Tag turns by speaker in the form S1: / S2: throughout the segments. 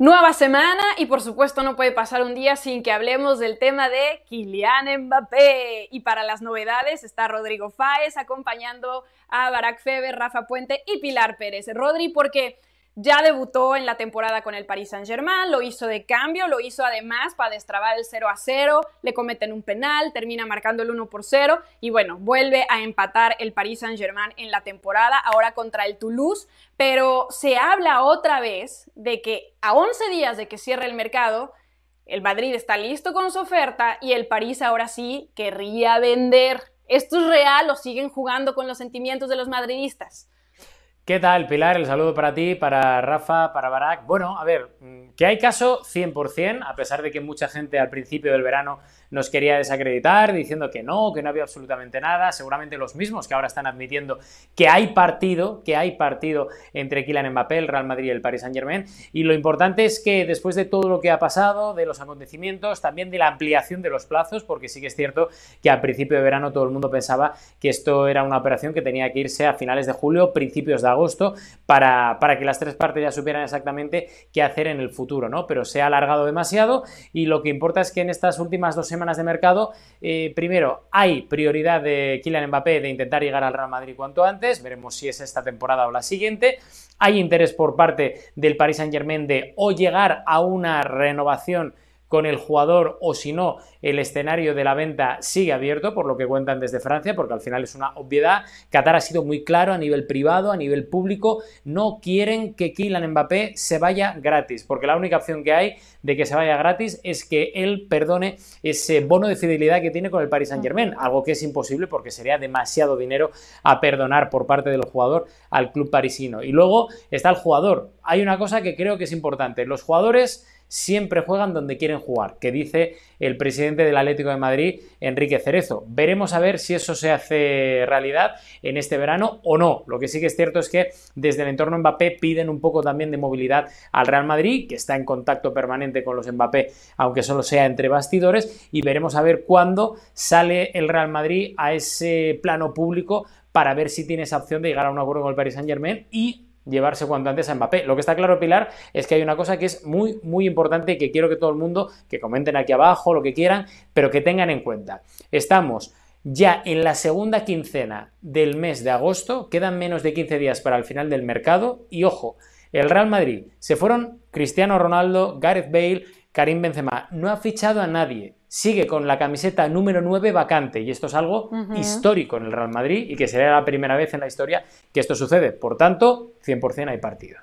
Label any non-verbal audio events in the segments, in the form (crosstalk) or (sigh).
S1: Nueva semana y por supuesto no puede pasar un día sin que hablemos del tema de Kylian Mbappé. Y para las novedades está Rodrigo Fáez acompañando a Barack Feber, Rafa Puente y Pilar Pérez. Rodri, porque ya debutó en la temporada con el Paris Saint-Germain, lo hizo de cambio, lo hizo además para destrabar el 0 a 0, le cometen un penal, termina marcando el 1 por 0 y bueno, vuelve a empatar el Paris Saint-Germain en la temporada, ahora contra el Toulouse, pero se habla otra vez de que a 11 días de que cierre el mercado, el Madrid está listo con su oferta y el París ahora sí querría vender. ¿Esto es real o siguen jugando con los sentimientos de los madridistas?
S2: ¿Qué tal, Pilar? El saludo para ti, para Rafa, para Barack Bueno, a ver, mm, que hay caso 100%, a pesar de que mucha gente al principio del verano nos quería desacreditar diciendo que no, que no había absolutamente nada, seguramente los mismos que ahora están admitiendo que hay partido, que hay partido entre Kylian Mbappé, el Real Madrid y el Paris Saint-Germain, y lo importante es que después de todo lo que ha pasado, de los acontecimientos, también de la ampliación de los plazos, porque sí que es cierto que al principio de verano todo el mundo pensaba que esto era una operación que tenía que irse a finales de julio, principios de agosto, para, para, que las tres partes ya supieran exactamente qué hacer en el futuro, ¿no? Pero se ha alargado demasiado y lo que importa es que en estas últimas dos semanas de mercado, eh, primero, hay prioridad de Kylian Mbappé de intentar llegar al Real Madrid cuanto antes, veremos si es esta temporada o la siguiente, hay interés por parte del Paris Saint Germain de o llegar a una renovación con el jugador o si no, el escenario de la venta sigue abierto, por lo que cuentan desde Francia, porque al final es una obviedad. Qatar ha sido muy claro a nivel privado, a nivel público, no quieren que Kylian Mbappé se vaya gratis, porque la única opción que hay de que se vaya gratis es que él perdone ese bono de fidelidad que tiene con el Paris Saint Germain, algo que es imposible porque sería demasiado dinero a perdonar por parte del jugador al club parisino. Y luego está el jugador. Hay una cosa que creo que es importante, los jugadores siempre juegan donde quieren jugar, que dice el presidente del Atlético de Madrid, Enrique Cerezo. Veremos a ver si eso se hace realidad en este verano o no. Lo que sí que es cierto es que desde el entorno Mbappé piden un poco también de movilidad al Real Madrid, que está en contacto permanente con los Mbappé, aunque solo sea entre bastidores, y veremos a ver cuándo sale el Real Madrid a ese plano público para ver si tiene esa opción de llegar a un acuerdo con el Paris Saint Germain y llevarse cuanto antes a Mbappé. Lo que está claro, Pilar, es que hay una cosa que es muy, muy importante y que quiero que todo el mundo, que comenten aquí abajo, lo que quieran, pero que tengan en cuenta. Estamos ya en la segunda quincena del mes de agosto, quedan menos de 15 días para el final del mercado y ojo, el Real Madrid se fueron Cristiano Ronaldo, Gareth Bale, Karim Benzema, no ha fichado a nadie sigue con la camiseta número 9 vacante y esto es algo histórico en el Real Madrid y que será la primera vez en la historia que esto sucede. Por tanto, 100% hay partido.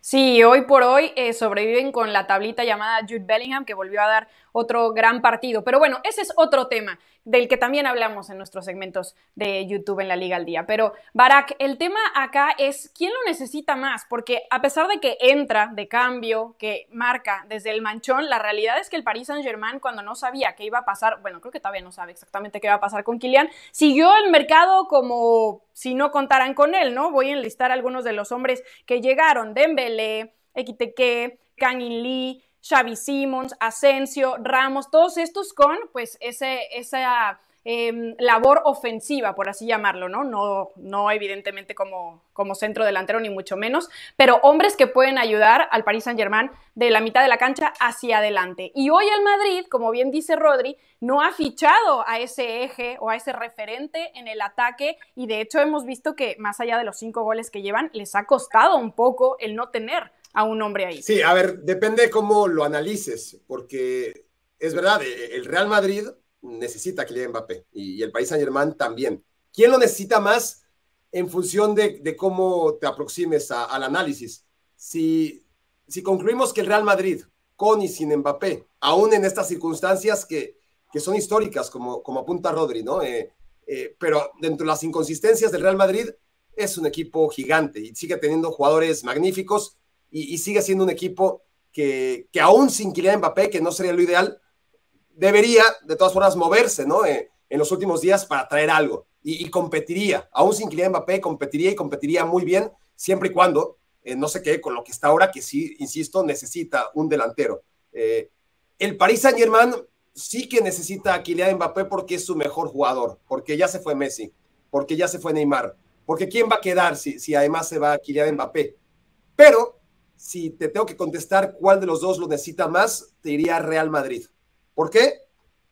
S1: Sí, hoy por hoy eh, sobreviven con la tablita llamada Jude Bellingham, que volvió a dar otro gran partido. Pero bueno, ese es otro tema del que también hablamos en nuestros segmentos de YouTube en la Liga al Día. Pero, Barack, el tema acá es quién lo necesita más, porque a pesar de que entra de cambio, que marca desde el manchón, la realidad es que el Paris Saint-Germain, cuando no sabía qué iba a pasar, bueno, creo que todavía no sabe exactamente qué va a pasar con Kylian, siguió el mercado como si no contaran con él, ¿no? Voy a enlistar algunos de los hombres que llegaron, Dembélé, Ekiteke, Kang Lee, Xavi Simons, Asensio, Ramos, todos estos con pues ese, esa em, labor ofensiva, por así llamarlo, ¿no? No, no evidentemente como, como centro delantero, ni mucho menos, pero hombres que pueden ayudar al Paris Saint-Germain de la mitad de la cancha hacia adelante. Y hoy el Madrid, como bien dice Rodri, no ha fichado a ese eje o a ese referente en el ataque y de hecho hemos visto que más allá de los cinco goles que llevan, les ha costado un poco el no tener a un hombre ahí. Sí, a
S3: ver, depende cómo lo analices, porque es verdad, e, e, el Real Madrid necesita que Kylian Mbappé y el país Saint Germain también. ¿Quién lo necesita más en función de, cómo te aproximes al análisis? Si, concluimos que el Real Madrid, con y sin Mbappé, aún en estas circunstancias que, que son históricas, como, como apunta Rodri, ¿no? Eh, eh, pero dentro de las inconsistencias del Real Madrid, es un equipo gigante y sigue teniendo jugadores magníficos y, sigue siendo un equipo que, que aún sin Kylian Mbappé, que no sería lo ideal, debería de todas formas moverse, ¿no? Eh, en los últimos días para traer algo y, competiría, aún sin Kylian Mbappé, competiría y competiría muy bien, siempre y cuando eh, no se quede con lo que está ahora, que sí, insisto, necesita un delantero. Eh, el Paris Saint Germain sí que necesita a Kylian Mbappé porque es su mejor jugador, porque ya se fue Messi, porque ya se fue Neymar, porque ¿quién va a quedar si, si además se va a Kylian Mbappé? Pero si te tengo que contestar cuál de los dos lo necesita más, te diría Real Madrid. ¿Por qué?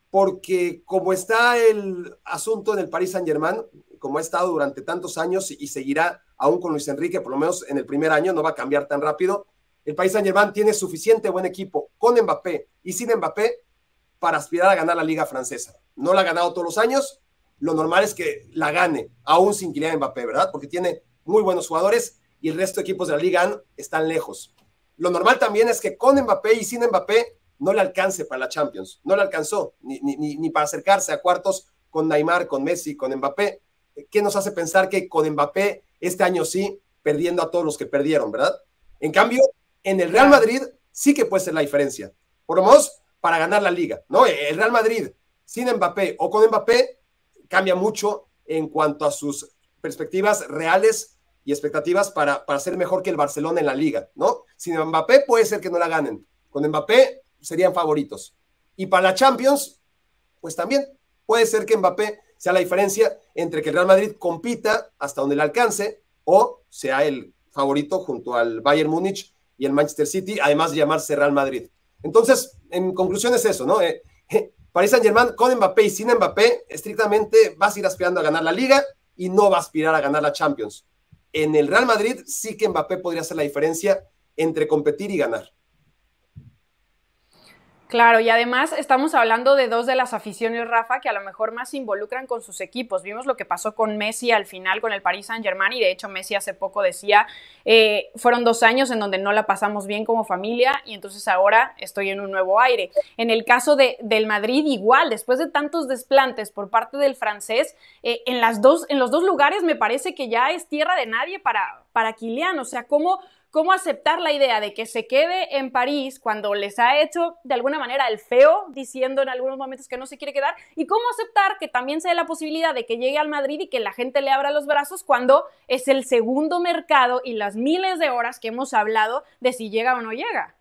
S3: Porque como está el asunto en el Paris Saint-Germain, como ha estado durante tantos años y seguirá aún con Luis Enrique, por lo menos en el primer año, no va a cambiar tan rápido. El Paris Saint-Germain tiene suficiente buen equipo con Mbappé y sin Mbappé para aspirar a ganar la Liga Francesa. No la ha ganado todos los años, lo normal es que la gane, aún sin Kylian Mbappé, ¿verdad? Porque tiene muy buenos jugadores y el resto de equipos de la liga están lejos. Lo normal también es que con Mbappé y sin Mbappé no le alcance para la Champions. No le alcanzó ni, ni, para acercarse a cuartos con Neymar, con Messi, con Mbappé. Eh, ¿Qué nos hace pensar que con Mbappé este año sí, perdiendo a todos los que perdieron, verdad? En cambio, en el Real Madrid sí que puede ser la diferencia. Por lo menos para ganar la liga, ¿no? Eh, el Real Madrid sin Mbappé o con Mbappé cambia mucho en cuanto a sus perspectivas reales y expectativas para, para ser mejor que el Barcelona en la liga, ¿no? Sin Mbappé puede ser que no la ganen. Con Mbappé serían favoritos. Y para la Champions, pues también puede ser que Mbappé sea la diferencia entre que el Real Madrid compita hasta donde le alcance o sea el favorito junto al Bayern Múnich y el Manchester City, además de llamarse Real Madrid. Entonces, en conclusión es eso, ¿no? Para eh, el Paris Saint con Mbappé y sin Mbappé, estrictamente vas a ir aspirando a ganar la liga y no va a aspirar a ganar la Champions. En el Real Madrid sí que Mbappé podría hacer la diferencia entre competir y ganar.
S1: Claro, y además estamos hablando de dos de las aficiones, Rafa, que a lo mejor más se involucran con sus equipos. Vimos lo que pasó con Messi al final con el Paris Saint-Germain y de hecho Messi hace poco decía, eh, fueron dos años en donde no la pasamos bien como familia y entonces ahora estoy en un nuevo aire. En el caso de, del Madrid igual, después de tantos desplantes por parte del francés, eh, en, las dos, en los dos lugares me parece que ya es tierra de nadie para, para Kylian. O sea, ¿cómo, cómo aceptar la idea de que se quede en París cuando les ha hecho de alguna manera el feo, diciendo en algunos momentos que no se quiere quedar, y cómo aceptar que también se dé la posibilidad de que llegue al Madrid y que la gente le abra los brazos cuando es el segundo mercado y las miles de horas que hemos hablado de si llega o no llega.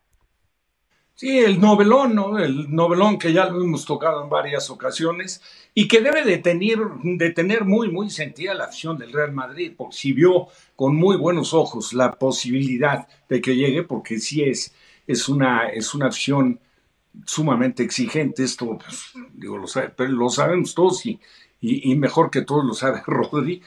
S4: Sí, el novelón, ¿no? El novelón que ya lo hemos tocado en varias ocasiones y que debe de tener, de tener muy, muy sentida la acción del Real Madrid, porque si vio con muy buenos ojos la posibilidad de que llegue, porque sí es, es una, es una acción sumamente exigente, esto, pues, digo, lo, lo sabemos todos y, y, mejor que todos lo sabe (laughs) Rodri,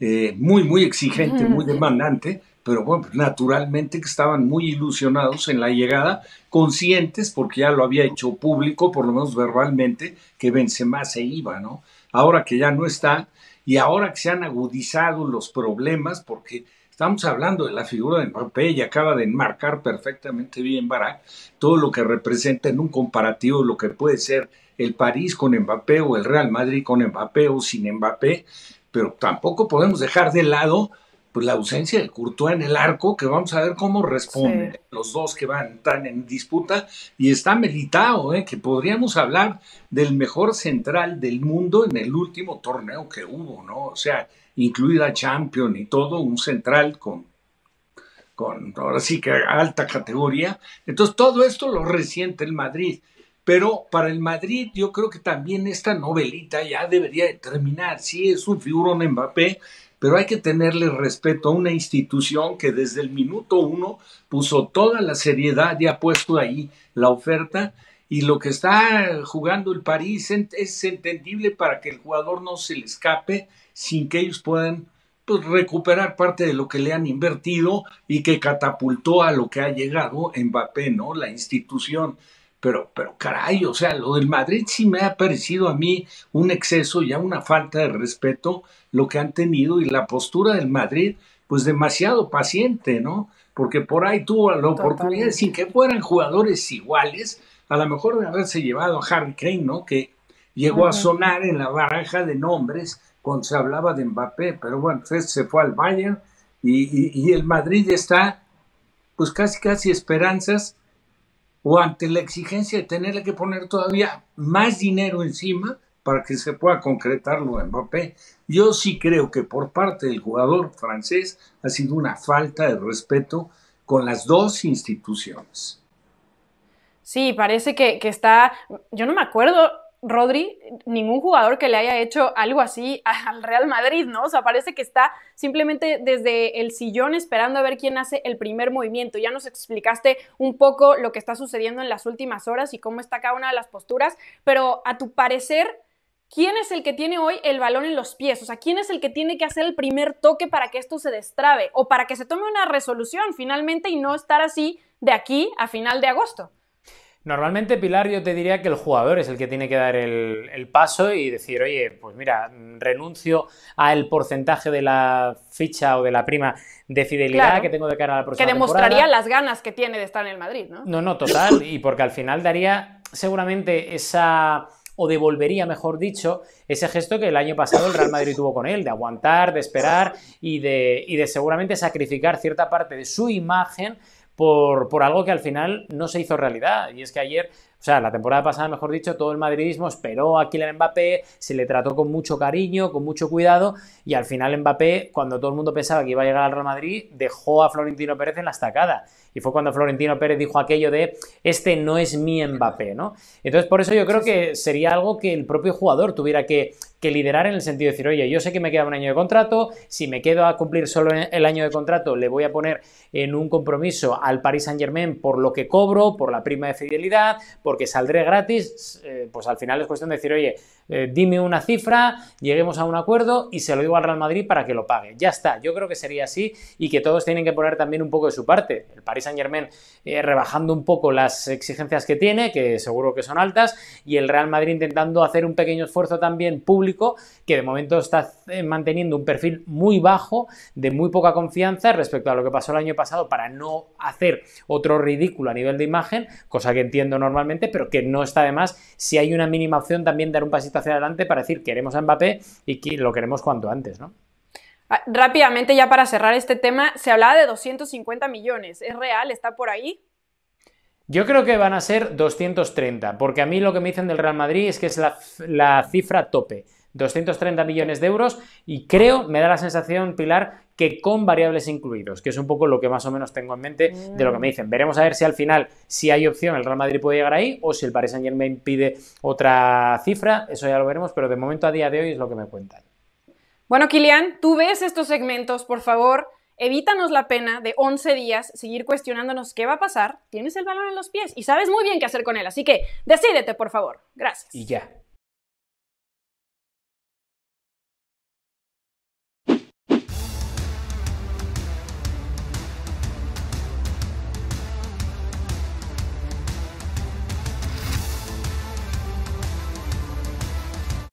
S4: eh, muy, muy exigente, muy demandante, pero bueno, pues, naturalmente que estaban muy ilusionados en la llegada, conscientes, porque ya lo había hecho público, por lo menos verbalmente, que Benzema se iba, ¿no? Ahora que ya no está y ahora que se han agudizado los problemas, porque estamos hablando de la figura de Mbappé y acaba de enmarcar perfectamente bien Barak todo lo que representa en un comparativo lo que puede ser el París con Mbappé o el Real Madrid con Mbappé o sin Mbappé, pero tampoco podemos dejar de lado pues, la ausencia de Courtois en el arco, que vamos a ver cómo responden los dos que van tan en disputa. Y está meditado ¿eh? que podríamos hablar del mejor central del mundo en el último torneo que hubo, ¿no? O sea, incluida Champion y todo, un central con con ahora sí que alta categoría. Entonces todo esto lo resiente el Madrid. Pero para el Madrid yo creo que también esta novelita ya debería terminar. Si es un figurón Mbappé, pero hay que tenerle respeto a una institución que desde el minuto uno puso toda la seriedad y ha puesto ahí la oferta y lo que está jugando el París es entendible para que el jugador no se le escape sin que ellos puedan pues, recuperar parte de lo que le han invertido y que catapultó a lo que ha llegado Mbappé, ¿no? La institución pero, pero caray, o sea, lo del Madrid sí me ha parecido a mí un exceso, ya una falta de respeto lo que han tenido y la postura del Madrid, pues demasiado paciente, ¿no? Porque por ahí tuvo la oportunidad, sin que fueran jugadores iguales, a lo mejor de haberse llevado a Harry Kane, ¿no? Que llegó a sonar en la baraja de nombres cuando se hablaba de Mbappé, pero bueno, entonces pues, este se fue al Bayern y, y, y el Madrid está, pues casi, casi esperanzas o ante la exigencia de tenerle que poner todavía más dinero encima para que se pueda concretarlo en Mbappé. Yo sí creo que por parte del jugador francés ha sido una falta de respeto con las dos instituciones.
S1: Sí, parece que, que está, yo no me acuerdo Rodri, ningún jugador que le haya hecho algo así al Real Madrid, ¿no? O sea, parece que está simplemente desde el sillón esperando a ver quién hace el primer movimiento. Ya nos explicaste un poco lo que está sucediendo en las últimas horas y cómo está cada una de las posturas, pero a tu parecer, ¿quién es el que tiene hoy el balón en los pies? O sea, ¿quién es el que tiene que hacer el primer toque para que esto se destrabe o para que se tome una resolución finalmente y no estar así de aquí a final de agosto?
S2: Normalmente, Pilar, yo te diría que el jugador es el que tiene que dar el, paso y decir, oye, pues mira, renuncio al porcentaje de la ficha o de la prima de fidelidad que tengo de cara a la próxima. Que demostraría
S1: las ganas que tiene de estar en el Madrid, ¿no?
S2: No, no, total. Y porque al final daría seguramente esa o devolvería, mejor dicho, ese gesto que el año pasado el Real Madrid tuvo con él, de aguantar, de esperar y de, y de seguramente sacrificar cierta parte de su imagen por, por algo que al final no se hizo realidad. Y es que ayer o sea, la temporada pasada, mejor dicho, todo el madridismo esperó a Kylian Mbappé, se le trató con mucho cariño, con mucho cuidado, y al final Mbappé, cuando todo el mundo pensaba que iba a llegar al Real Madrid, dejó a Florentino Pérez en la estacada. Y fue cuando Florentino Pérez dijo aquello de, este no es mi Mbappé, ¿no? Entonces, por eso yo creo que sería algo que el propio jugador tuviera que, que liderar en el sentido de decir, oye, yo sé que me queda un año de contrato, si me quedo a cumplir solo el año de contrato, le voy a poner en un compromiso al Paris Saint Germain por lo que cobro, por la prima de fidelidad, porque saldré gratis, eh, pues al final es cuestión de decir, oye, eh, dime una cifra, lleguemos a un acuerdo y se lo digo al Real Madrid para que lo pague. Ya está, yo creo que sería así y que todos tienen que poner también un poco de su parte. El Paris Saint Germain eh, rebajando un poco las exigencias que tiene, que seguro que son altas, y el Real Madrid intentando hacer un pequeño esfuerzo también público, que de momento está manteniendo un perfil muy bajo, de muy poca confianza respecto a lo que pasó el año pasado para no hacer otro ridículo a nivel de imagen, cosa que entiendo normalmente pero que no está de más si hay una mínima opción también dar un pasito hacia adelante para decir queremos a Mbappé y que lo queremos cuanto antes, ¿no?
S1: Ah, rápidamente, ya para cerrar este tema, se hablaba de 250 millones. ¿Es real? ¿Está por ahí?
S2: Yo creo que van a ser 230, porque a mí lo que me dicen del Real Madrid es que es la, la cifra tope. 230 millones de euros y creo, me da la sensación, Pilar, que con variables incluidos, que es un poco lo que más o menos tengo en mente de lo que me mm. dicen. Veremos a ver si al final, si hay opción, el Real Madrid puede llegar ahí o si el Paris Saint Germain pide otra cifra, eso ya lo veremos, pero de momento a día de hoy es lo que me cuentan.
S1: Bueno, Kilian, tú ves estos segmentos, por favor, evítanos la pena de 11 días seguir cuestionándonos qué va a pasar. Tienes el balón en los pies y sabes muy bien qué hacer con él, así que decídete, por favor. Gracias.
S2: Y ya.